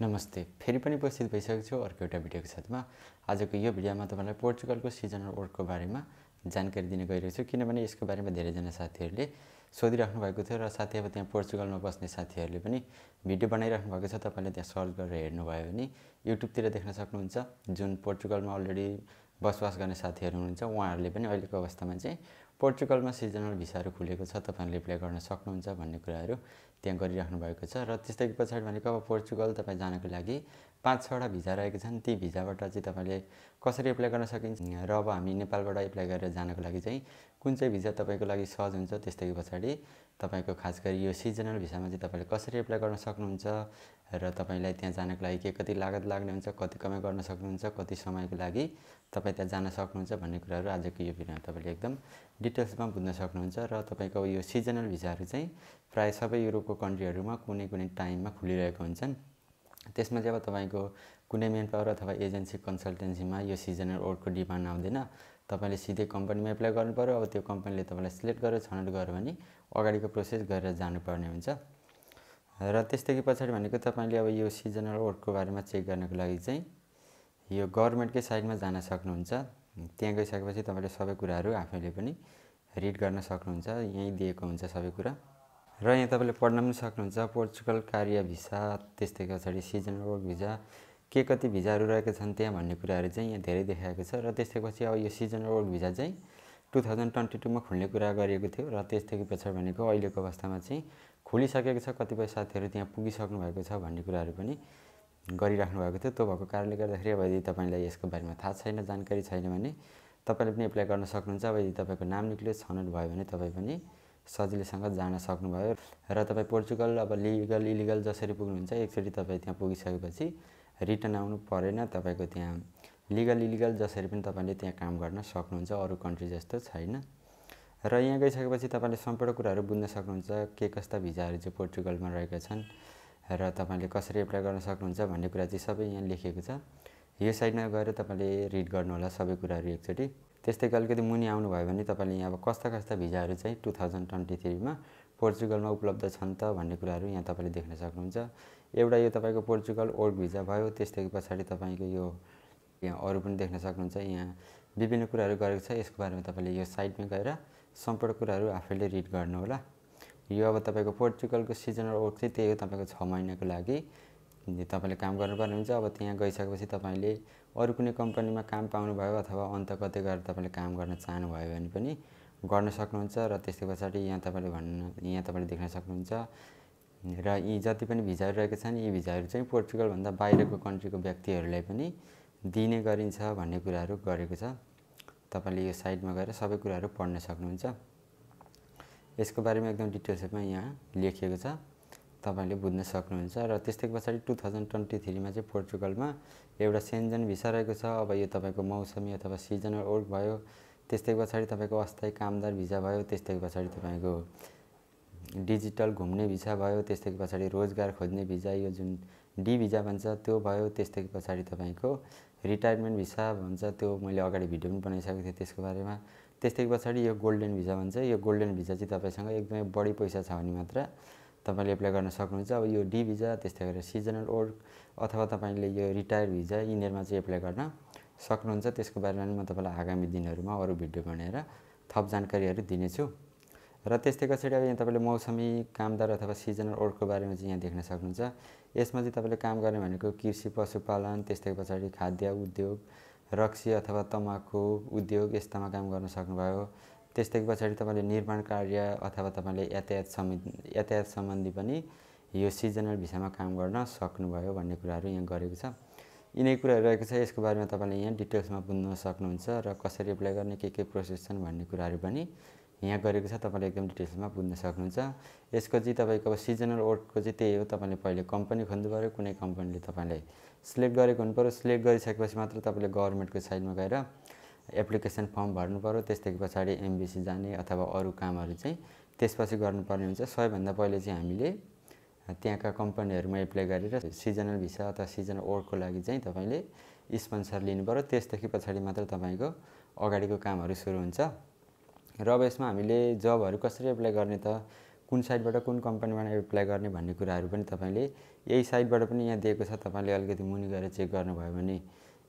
नमस्ते फेरि पनि उपस्थित भइसकेको छु अर्को एउटा भिडियोको साथमा आजको यो भिडियोमा तपाईँलाई पोर्चुगलको सिजनल वर्कको बारेमा जानकारी दिन गइरहेको छु किनभने यसको बारेमा धेरैजना साथीहरूले सोधिराख्नु भएको थियो र साथै अब त्यहाँ पोर्चुगलमा बस्ने साथीहरूले पनि भिडियो बनाइराख्नु भएको छ तपाईँले त्यहाँ सर्च गरेर हेर्नुभयो भने युट्युबतिर देख्न सक्नुहुन्छ जुन पोर्चुगलमा अलरेडी बसोबास गर्ने साथीहरू हुनुहुन्छ उहाँहरूले पनि अहिलेको अवस्थामा चाहिँ पोर्चुगलमा सिजनल भिसाहरू खुलेको छ तपाईँहरूले एप्लाई गर्न सक्नुहुन्छ भन्ने कुराहरू त्यहाँ गरिराख्नु भएको छ र त्यस्तै पछाडि भनेको अब पोर्चुगल तपाईँ जानको लागि पाँच छवटा भिजा रहेको छन् ती भिजाबाट चाहिँ तपाईँले कसरी एप्लाई गर्न सकिन्छ र अब हामी नेपालबाट एप्लाई गरेर जानको लागि चाहिँ कुन चाहिँ भिजा तपाईँको लागि सहज हुन्छ त्यस्तै पछाडि तपाईँको खास गरी यो सिजनल भिसामा चाहिँ तपाईँले कसरी एप्लाई गर्न सक्नुहुन्छ र तपाईँलाई त्यहाँ जानको लागि के कति लागत लाग्ने हुन्छ कति कमाइ गर्न सक्नुहुन्छ कति समयको लागि तपाईँ त्यहाँ जान सक्नुहुन्छ भन्ने कुराहरू आजको यो भिडियोमा तपाईँले एकदम डिटेल्समा बुझ्न सक्नुहुन्छ र तपाईँको यो सिजनल भिजाहरू चाहिँ प्रायः सबै युरोपको कन्ट्रीहरूमा कुनै कुनै टाइममा खुलिरहेको हुन्छन् त्यसमा चाहिँ अब तपाईँको कुनै मेन पावर अथवा एजेन्सी कन्सल्टेन्सीमा यो सिजनल वर्कको डिमान्ड आउँदैन तपाईँले सिधै कम्पनीमा एप्लाई गर्नुपऱ्यो अब त्यो कम्पनीले तपाईँलाई सिलेक्ट गरेर छनौट गर्यो भने अगाडिको प्रोसेस गरेर जानुपर्ने हुन्छ र त्यसदेखि पछाडि भनेको तपाईँले अब यो सिजनल वर्कको बारेमा चेक गर्नको लागि चाहिँ यो गभर्मेन्टकै साइडमा जान सक्नुहुन्छ त्यहाँ गइसकेपछि तपाईँले सबै कुराहरू आफैले पनि रिड गर्न सक्नुहुन्छ यहीँ दिएको हुन्छ सबै कुरा र यहाँ तपाईँले पढ्न पनि सक्नुहुन्छ पोर्चुगल कार्य भिसा त्यस्तै पछाडि सिजनल वर्क भिजा के कति भिजाहरू रहेका छन् त्यहाँ भन्ने कुराहरू चाहिँ यहाँ धेरै देखाएको छ र त्यसै पछि अब यो सिजनल वर्क भिजा चाहिँ टु थाउजन्ड ट्वेन्टी टूमा खुल्ने कुरा गरिएको थियो र त्यसदेखि पछाडि भनेको अहिलेको अवस्थामा चाहिँ खोलिसकेको छ कतिपय साथीहरू त्यहाँ पुगिसक्नु भएको छ भन्ने कुराहरू पनि गरिराख्नु भएको थियो त्यो भएको कारणले गर्दाखेरि अब यदि तपाईँलाई यसको बारेमा थाहा छैन जानकारी छैन भने तपाईँले पनि एप्लाई गर्न सक्नुहुन्छ अब यदि तपाईँको नाम निक्लियो छनौट भयो भने तपाईँ पनि सजिलैसँग जान सक्नुभयो र तपाईँ पोर्चुगल अब लिगल इलिगल जसरी पुग्नुहुन्छ एकचोटि तपाईँ त्यहाँ पुगिसकेपछि रिटर्न आउनु परेन तपाईँको त्यहाँ लिगल इलिगल जसरी पनि तपाईँले त्यहाँ काम गर्न सक्नुहुन्छ अरू कन्ट्री जस्तो छैन र यहाँ गइसकेपछि तपाईँले सम्पूर्ण कुराहरू बुझ्न सक्नुहुन्छ के कस्ता भिजाहरू चाहिँ पोर्चुगलमा रहेका छन् र तपाईँले कसरी एप्लाई गर्न सक्नुहुन्छ भन्ने कुरा चाहिँ सबै यहाँ लेखिएको छ यो साइडमा गएर तपाईँले रिड गर्नुहोला सबै कुराहरू एकचोटि त्यस्तै गरी अलिकति मुनि आउनुभयो भने तपाईँले यहाँ अब कस्ता कस्ता भिजाहरू चाहिँ टु थाउजन्ड ट्वेन्टी थ्रीमा पोर्चुगलमा उपलब्ध छन् त भन्ने कुराहरू यहाँ तपाईँले देख्न सक्नुहुन्छ एउटा यो तपाईँको पोर्चुगल ओर्क भिजा भयो त्यस्तै पछाडि तपाईँको यो यहाँ अरू पनि देख्न सक्नुहुन्छ यहाँ विभिन्न कुराहरू गरेको छ यसको बारेमा तपाईँले यो साइडमा गएर सम्पूर्ण कुराहरू आफैले रिड गर्नुहोला यो अब तपाईँको पोर्चुगलको सिजनल वर्क चाहिँ त्यही हो तपाईँको छ महिनाको लागि तपाईँले काम गर्नुपर्ने हुन्छ अब त्यहाँ गइसकेपछि तपाईँले अरू कुनै कम्पनीमा काम पाउनुभयो अथवा अन्त कतै गएर तपाईँले काम गर्न चाहनुभयो भने पनि गर्न सक्नुहुन्छ र त्यसको पछाडि यहाँ तपाईँले भन्न यहाँ तपाईँले देख्न सक्नुहुन्छ र यी जति पनि भिजाहरू रहेका छन् यी भिजाहरू चाहिँ पोर्चुगलभन्दा बाहिरको कन्ट्रीको व्यक्तिहरूलाई पनि दिने गरिन्छ भन्ने कुराहरू गरेको छ तपाईँले यो साइडमा गएर सबै कुराहरू पढ्न सक्नुहुन्छ यसको बारेमा एकदम डिटेल्समा यहाँ लेखिएको छ तपाईँले बुझ्न सक्नुहुन्छ र त्यस्तै पछाडि टु थाउजन्ड ट्वेन्टी थ्रीमा चाहिँ पोर्चुगलमा एउटा सेन्जन भिसा रहेको छ अब यो तपाईँको मौसमी अथवा सिजनल वर्क भयो त्यस्तै पछाडि तपाईँको अस्थायी कामदार भिसा भयो त्यस्तै पछाडि तपाईँको डिजिटल घुम्ने भिसा भयो त्यस्तै पछाडि रोजगार खोज्ने भिजा यो जुन डी भिजा भन्छ त्यो भयो त्यस्तै पछाडि तपाईँको रिटायरमेन्ट भिसा भन्छ त्यो मैले अगाडि भिडियो पनि बनाइसकेको थिएँ त्यसको बारेमा त्यस्तै पछाडि यो गोल्डन भिसा भन्छ यो गोल्डन भिसा चाहिँ तपाईँसँग एकदमै बढी पैसा छ भने मात्र तपाईँले एप्लाई गर्न सक्नुहुन्छ अब यो डी भिजा त्यस्तै गरेर सिजनल वर्क अथवा तपाईँले यो रिटायर भिजा यिनीहरूमा चाहिँ एप्लाई गर्न सक्नुहुन्छ त्यसको बारेमा म तपाईँलाई आगामी दिनहरूमा अरू भिडियो बनाएर थप जानकारीहरू दिनेछु र त्यस्तै पछाडि अब यहाँ तपाईँले मौसमी कामदार अथवा सिजनल वर्कको बारेमा चाहिँ यहाँ देख्न सक्नुहुन्छ यसमा चाहिँ तपाईँले काम गर्ने भनेको कृषि पशुपालन त्यस्तै पछाडि खाद्य उद्योग रक्सी अथवा तमाखु उद्योग यस्तामा काम गर्न सक्नुभयो त्यस्तै पछाडि तपाईँले निर्माण कार्य अथवा तपाईँले यातायात सम्बन्धी यातायात सम्बन्धी पनि यो सिजनल भिसामा काम गर्न सक्नुभयो भन्ने कुराहरू यहाँ गरेको छ यिनै कुराहरू रहेको छ यसको बारेमा तपाईँले यहाँ डिटेल्समा बुझ्न सक्नुहुन्छ र कसरी एप्लाई गर्ने के के प्रोसेस छन् भन्ने कुराहरू पनि यहाँ गरेको छ तपाईँले एकदम डिटेल्समा बुझ्न सक्नुहुन्छ यसको चाहिँ तपाईँको अब सिजनल वर्कको चाहिँ त्यही हो तपाईँले पहिले कम्पनी खोज्नु पऱ्यो कुनै कम्पनीले तपाईँलाई सिलेक्ट गरेको हुनु पऱ्यो सिलेक्ट गरिसकेपछि मात्र तपाईँले गभर्मेन्टको साइडमा गएर एप्लिकेसन फर्म भर्नु पऱ्यो त्यसदेखि पछाडि एमबिसी जाने अथवा अरू कामहरू चाहिँ त्यसपछि गर्नुपर्ने हुन्छ सबैभन्दा पहिले चाहिँ हामीले त्यहाँका कम्पनीहरूमा एप्लाई गरेर सिजनल भिसा अथवा सिजनल वर्कको लागि चाहिँ तपाईँले स्पोन्सर लिनु पऱ्यो त्यसदेखि पछाडि मात्र तपाईँको अगाडिको कामहरू सुरु हुन्छ र अब यसमा हामीले जबहरू कसरी एप्लाई गर्ने त कुन साइडबाट कुन कम्पनीबाट एप्लाई गर्ने भन्ने कुराहरू पनि तपाईँले यही साइडबाट पनि यहाँ दिएको छ तपाईँले अलिकति मुनि गएर चेक गर्नुभयो भने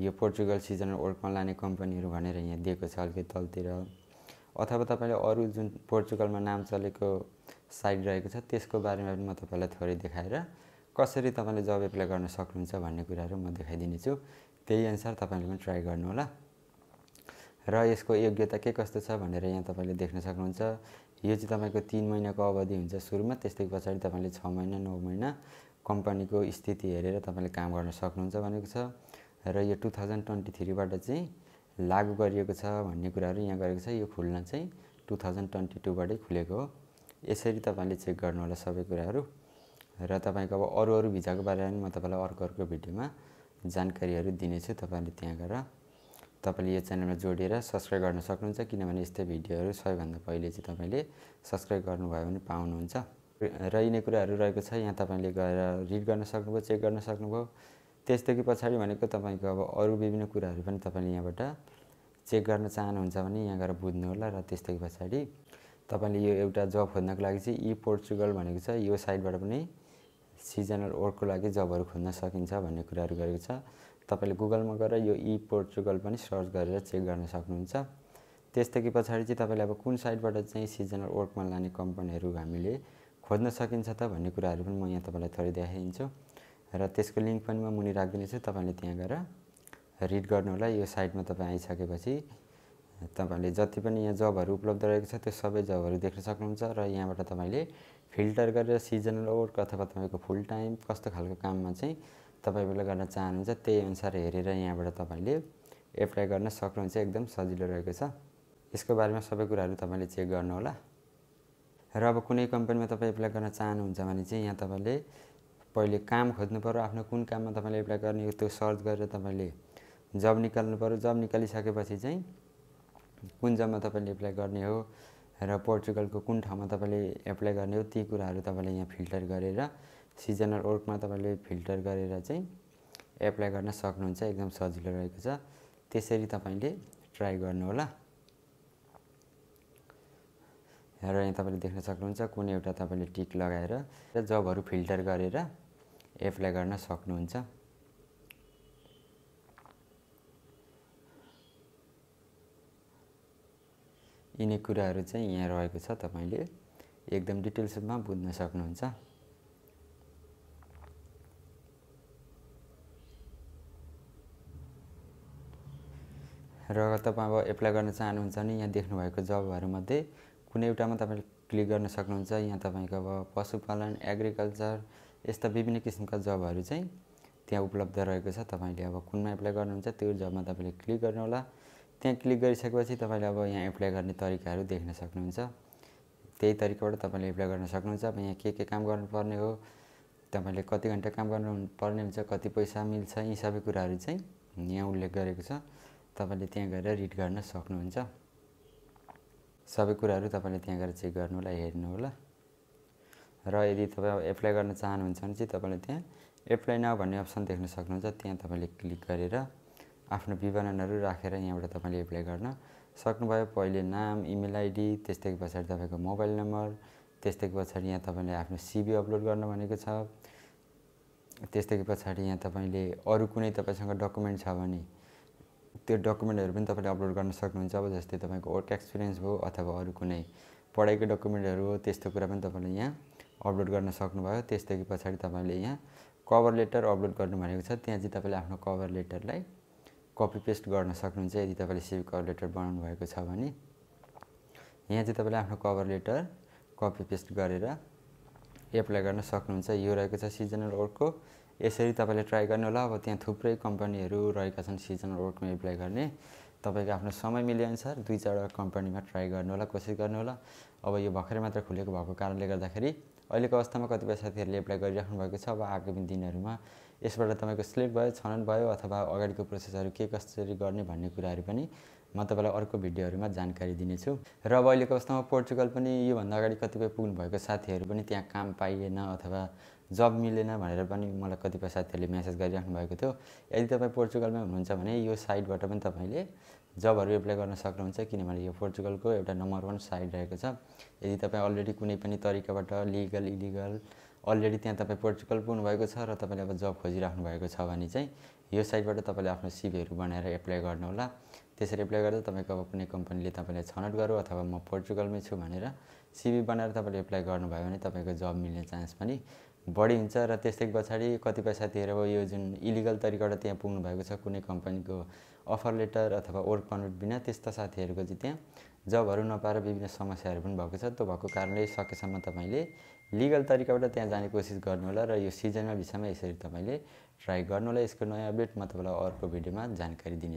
यो पोर्चुगल सिजनल वर्कमा लाने कम्पनीहरू भनेर यहाँ दिएको छ अलिकति तलतिर अथवा तपाईँले अरू जुन पोर्चुगलमा नाम चलेको साइट रहेको छ त्यसको बारेमा पनि म तपाईँलाई थोरै देखाएर कसरी तपाईँले जब एप्लाई गर्न सक्नुहुन्छ भन्ने कुराहरू म देखाइदिनेछु त्यही अनुसार तपाईँले पनि ट्राई गर्नुहोला र यसको योग्यता के कस्तो छ भनेर यहाँ तपाईँले देख्न सक्नुहुन्छ यो चाहिँ तपाईँको तिन महिनाको अवधि हुन्छ सुरुमा त्यस्तै पछाडि तपाईँले छ महिना नौ महिना कम्पनीको स्थिति हेरेर तपाईँले काम गर्न सक्नुहुन्छ भनेको छ र यो टु थाउजन्ड ट्वेन्टी थ्रीबाट चाहिँ लागु गरिएको छ भन्ने कुराहरू यहाँ गरेको छ यो खुल्न चाहिँ टु थाउजन्ड ट्वेन्टी टूबाटै खुलेको हो यसरी तपाईँले चेक गर्नु होला सबै कुराहरू र तपाईँको अब अरू अरू भिजाको बारेमा पनि म तपाईँलाई अर्को अर्को भिडियोमा जानकारीहरू दिनेछु तपाईँले त्यहाँ गएर तपाईँले यो च्यानलमा जोडिएर सब्सक्राइब गर्न सक्नुहुन्छ किनभने यस्तै भिडियोहरू सबैभन्दा पहिले चाहिँ तपाईँले सब्सक्राइब गर्नुभयो भने पाउनुहुन्छ र यिनै कुराहरू रहेको छ यहाँ तपाईँले गएर रिड गर्न सक्नुभयो चेक गर्न सक्नुभयो त्यसदेखि पछाडि भनेको तपाईँको अब अरू विभिन्न कुराहरू पनि तपाईँले यहाँबाट चेक गर्न चाहनुहुन्छ भने यहाँ गएर बुझ्नुहोला र त्यसदेखि पछाडि तपाईँले यो एउटा जब खोज्नको लागि चाहिँ इ पोर्चुगल भनेको छ यो साइडबाट पनि सिजनल वर्कको लागि जबहरू खोज्न सकिन्छ भन्ने कुराहरू गरेको छ तपाईँले गुगलमा गएर यो इ पोर्चुगल पनि सर्च गरेर चेक गर्न सक्नुहुन्छ त्यसदेखि पछाडि चाहिँ तपाईँले अब कुन साइडबाट चाहिँ सिजनल वर्कमा लाने कम्पनीहरू हामीले खोज्न सकिन्छ त भन्ने कुराहरू पनि म यहाँ तपाईँलाई थोरै देखाइदिन्छु र त्यसको लिङ्क पनि म मुनि राखिदिनेछु तपाईँले त्यहाँ गएर रिड होला यो साइटमा तपाईँ आइसकेपछि तपाईँले जति पनि यहाँ जबहरू उपलब्ध रहेको छ त्यो सबै जबहरू देख्न सक्नुहुन्छ र यहाँबाट तपाईँले फिल्टर गरेर सिजनल वर्क अथवा तपाईँको फुल टाइम कस्तो खालको काममा चाहिँ तपाईँले गर्न चाहनुहुन्छ त्यही अनुसार हेरेर यहाँबाट तपाईँले एप्लाई गर्न सक्नुहुन्छ एकदम सजिलो रहेको छ यसको बारेमा सबै कुराहरू तपाईँले चेक गर्नुहोला र अब कुनै कम्पनीमा तपाईँ एप्लाई गर्न चाहनुहुन्छ भने चाहिँ यहाँ तपाईँले पहिले काम खोज्नु पऱ्यो आफ्नो कुन काममा तपाईँले एप्लाई गर्ने हो त्यो सर्च गरेर तपाईँले जब निकाल्नु पऱ्यो जब निकालिसकेपछि चाहिँ कुन जबमा तपाईँले एप्लाई गर्ने हो र पोर्चुगलको कुन ठाउँमा तपाईँले एप्लाई गर्ने हो ती कुराहरू तपाईँले यहाँ फिल्टर गरेर सिजनल वर्कमा तपाईँले फिल्टर गरेर चाहिँ एप्लाई गर्न सक्नुहुन्छ एकदम सजिलो रहेको छ त्यसरी तपाईँले ट्राई गर्नुहोला र यहाँ तपाईँले देख्न सक्नुहुन्छ कुनै एउटा तपाईँले टिक लगाएर जबहरू फिल्टर गरेर एप्लाई गर्न सक्नुहुन्छ यिनै कुराहरू चाहिँ यहाँ रहेको छ तपाईँले एकदम डिटेल्समा बुझ्न सक्नुहुन्छ र तपाईँ अब एप्लाई गर्न चाहनुहुन्छ भने यहाँ देख्नुभएको जबहरूमध्ये कुनै एउटामा तपाईँले क्लिक गर्न सक्नुहुन्छ यहाँ तपाईँको अब पशुपालन एग्रिकल्चर यस्ता विभिन्न किसिमका जबहरू चाहिँ त्यहाँ उपलब्ध रहेको छ तपाईँले अब कुनमा एप्लाई गर्नुहुन्छ त्यो जबमा तपाईँले क्लिक गर्नुहोला त्यहाँ क्लिक गरिसकेपछि तपाईँले अब यहाँ एप्लाई गर्ने तरिकाहरू देख्न सक्नुहुन्छ त्यही तरिकाबाट तपाईँले एप्लाई गर्न सक्नुहुन्छ अब यहाँ के के काम गर्नुपर्ने हो तपाईँले कति घन्टा काम गर्नु पर्ने हुन्छ कति पैसा मिल्छ यी सबै कुराहरू चाहिँ यहाँ उल्लेख गरेको छ तपाईँले त्यहाँ गएर रिड गर्न सक्नुहुन्छ सबै कुराहरू तपाईँले त्यहाँ गएर चेक गर्नु होला हेर्नु होला र यदि तपाईँ एप्लाई गर्न चाहनुहुन्छ भने चाहिँ तपाईँले त्यहाँ एप्लाई नाउ भन्ने अप्सन देख्न सक्नुहुन्छ त्यहाँ तपाईँले क्लिक गरेर आफ्नो विवरणहरू राखेर यहाँबाट तपाईँले एप्लाई गर्न सक्नुभयो पहिले नाम इमेल आइडी त्यस्तै पछाडि तपाईँको मोबाइल नम्बर त्यस्तै पछाडि यहाँ तपाईँले आफ्नो सिबी अपलोड गर्नु भनेको छ त्यस्तै पछाडि यहाँ तपाईँले अरू कुनै तपाईँसँग डकुमेन्ट छ भने त्यो डकुमेन्टहरू पनि तपाईँले अपलोड गर्न सक्नुहुन्छ अब जस्तै तपाईँको वर्क एक्सपिरियन्स हो अथवा अरू कुनै पढाइको डकुमेन्टहरू हो त्यस्तो कुरा पनि तपाईँले यहाँ अपलोड गर्न सक्नुभयो त्यसदेखि पछाडि तपाईँले यहाँ कभर लेटर अपलोड गर्नु भनेको छ त्यहाँ चाहिँ तपाईँले आफ्नो कभर लेटरलाई कपी पेस्ट गर्न सक्नुहुन्छ यदि तपाईँले सिभ कभर लेटर बनाउनु भएको छ भने यहाँ चाहिँ तपाईँले आफ्नो कभर लेटर कपी पेस्ट गरेर एप्लाई गर्न सक्नुहुन्छ यो रहेको छ सिजनल वर्कको यसरी तपाईँले ट्राई होला अब त्यहाँ थुप्रै कम्पनीहरू रहेका छन् सिजनल वर्कमा एप्लाई गर्ने तपाईँको आफ्नो समय मिलेअनुसार दुई चारवटा कम्पनीमा ट्राई होला कोसिस गर्नु होला अब यो भर्खरै मात्र खुलेको भएको कारणले गर्दाखेरि अहिलेको अवस्थामा कतिपय साथीहरूले एप्लाई गरिराख्नु भएको छ अब आगामी दिनहरूमा यसबाट तपाईँको सिलेक्ट भयो छनन भयो अथवा अगाडिको प्रोसेसहरू के कसरी गर्ने भन्ने कुराहरू पनि म तपाईँलाई अर्को भिडियोहरूमा जानकारी दिनेछु र अब अहिलेको अवस्थामा पोर्चुगल पनि योभन्दा अगाडि कतिपय पुग्नुभएको साथीहरू पनि त्यहाँ काम पाइएन अथवा जब मिलेन भनेर पनि मलाई कतिपय साथीहरूले म्यासेज गरिराख्नु भएको थियो यदि तपाईँ पोर्चुगलमा हुनुहुन्छ भने यो साइटबाट पनि तपाईँले जबहरू एप्लाई गर्न सक्नुहुन्छ किनभने यो पोर्चुगलको एउटा नम्बर वान साइट रहेको छ यदि तपाईँ अलरेडी कुनै पनि तरिकाबाट लिगल इलिगल अलरेडी त्यहाँ तपाईँ पोर्चुगल पुग्नुभएको छ र तपाईँले अब जब खोजिराख्नु भएको छ भने चाहिँ यो साइटबाट तपाईँले आफ्नो सिभीहरू बनाएर एप्लाई गर्नुहोला त्यसरी एप्लाई गर्दा तपाईँको अब कुनै कम्पनीले तपाईँलाई छनौट गरौँ अथवा म पोर्चुगलमै छु भनेर सिभी बनाएर तपाईँले एप्लाई गर्नुभयो भने तपाईँको जब मिल्ने चान्स पनि बढी हुन्छ र त्यस्तै पछाडि कतिपय साथीहरू अब यो जुन इलिगल तरिकाबाट त्यहाँ पुग्नु भएको छ कुनै कम्पनीको अफर लेटर अथवा वर्क पर्मिट बिना त्यस्ता साथीहरूको चाहिँ त्यहाँ जबहरू नपाएर विभिन्न समस्याहरू पनि भएको छ त्यो भएको कारणले सकेसम्म तपाईँले लिगल तरिकाबाट त्यहाँ जाने कोसिस गर्नुहोला र यो सिजनमा भिसामा यसरी तपाईँले ट्राई गर्नु होला यसको नयाँ अपडेट म तपाईँलाई अर्को भिडियोमा जानकारी दिनेछु